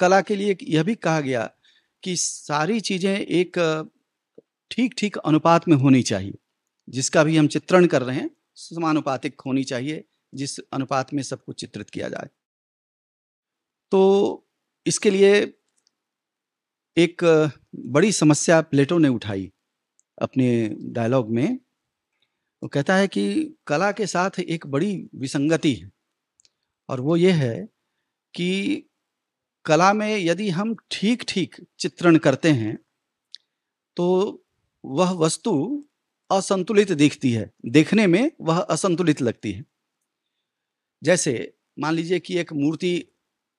कला के लिए यह भी कहा गया कि सारी चीज़ें एक ठीक ठीक अनुपात में होनी चाहिए जिसका भी हम चित्रण कर रहे हैं समानुपातिक होनी चाहिए जिस अनुपात में सब कुछ चित्रित किया जाए तो इसके लिए एक बड़ी समस्या प्लेटो ने उठाई अपने डायलॉग में वो कहता है कि कला के साथ एक बड़ी विसंगति है और वो ये है कि कला में यदि हम ठीक ठीक चित्रण करते हैं तो वह वस्तु असंतुलित दिखती है देखने में वह असंतुलित लगती है जैसे मान लीजिए कि एक मूर्ति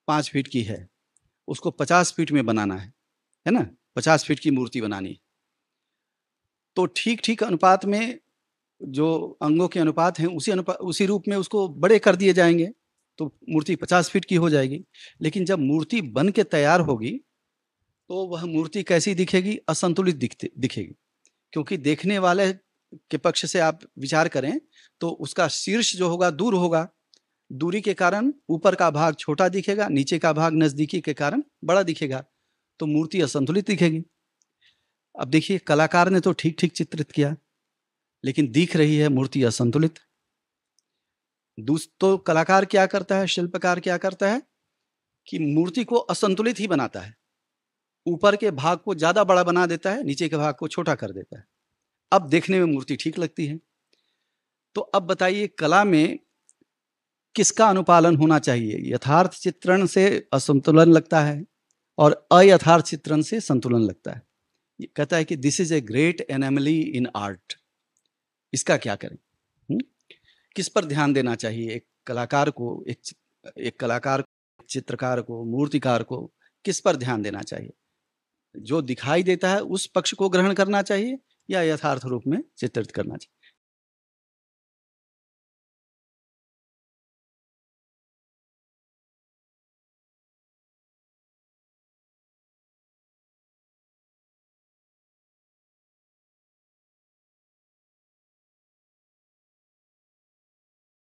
पाँच फीट की है उसको पचास फीट में बनाना है है ना पचास फीट की मूर्ति बनानी तो ठीक ठीक अनुपात में जो अंगों के अनुपात हैं उसी अनुपात उसी रूप में उसको बड़े कर दिए जाएंगे तो मूर्ति पचास फीट की हो जाएगी लेकिन जब मूर्ति बन के तैयार होगी तो वह मूर्ति कैसी दिखेगी असंतुलित दिखते दिखेगी क्योंकि देखने वाले के पक्ष से आप विचार करें तो उसका शीर्ष जो होगा दूर होगा दूरी के कारण ऊपर का भाग छोटा दिखेगा नीचे का भाग नज़दीकी के कारण बड़ा दिखेगा तो मूर्ति असंतुलित दिखेगी अब देखिए कलाकार ने तो ठीक ठीक चित्रित किया लेकिन दिख रही है मूर्ति असंतुलित तो कलाकार क्या करता है शिल्पकार क्या करता है कि मूर्ति को असंतुलित ही बनाता है ऊपर के भाग को ज़्यादा बड़ा बना देता है नीचे के भाग को छोटा कर देता है अब देखने में मूर्ति ठीक लगती है तो अब बताइए कला में किसका अनुपालन होना चाहिए यथार्थ चित्रण से असंतुलन लगता है और अयथार्थ चित्रण से संतुलन लगता है कहता है कि this is a great anomaly in art इसका क्या करें किस पर ध्यान देना चाहिए एक कलाकार को एक एक कलाकार चित्रकार को मूर्तिकार को किस पर ध्यान देना चाहिए जो दिखाई देता है उस पक्ष को ग्रहण करना चाहिए या यथार्थ रूप में चित्रित करना चाहिए